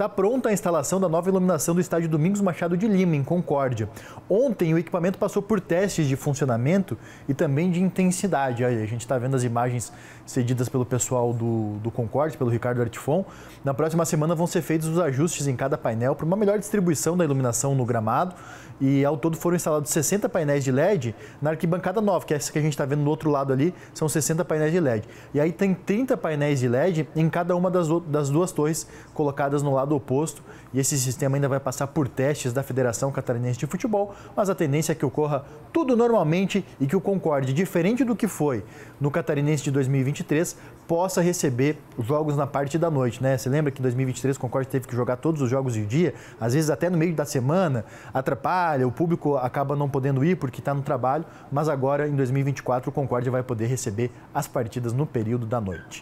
Está pronta a instalação da nova iluminação do estádio Domingos Machado de Lima, em Concórdia. Ontem, o equipamento passou por testes de funcionamento e também de intensidade. Aí, a gente está vendo as imagens cedidas pelo pessoal do, do Concórdia, pelo Ricardo Artifon. Na próxima semana vão ser feitos os ajustes em cada painel para uma melhor distribuição da iluminação no gramado. E ao todo foram instalados 60 painéis de LED na arquibancada nova, que é essa que a gente está vendo do outro lado ali, são 60 painéis de LED. E aí tem 30 painéis de LED em cada uma das, das duas torres colocadas no lado lado oposto e esse sistema ainda vai passar por testes da Federação Catarinense de Futebol, mas a tendência é que ocorra tudo normalmente e que o Concorde, diferente do que foi no Catarinense de 2023, possa receber jogos na parte da noite, né? Você lembra que em 2023 o Concorde teve que jogar todos os jogos de dia, às vezes até no meio da semana, atrapalha, o público acaba não podendo ir porque está no trabalho, mas agora em 2024 o Concorde vai poder receber as partidas no período da noite.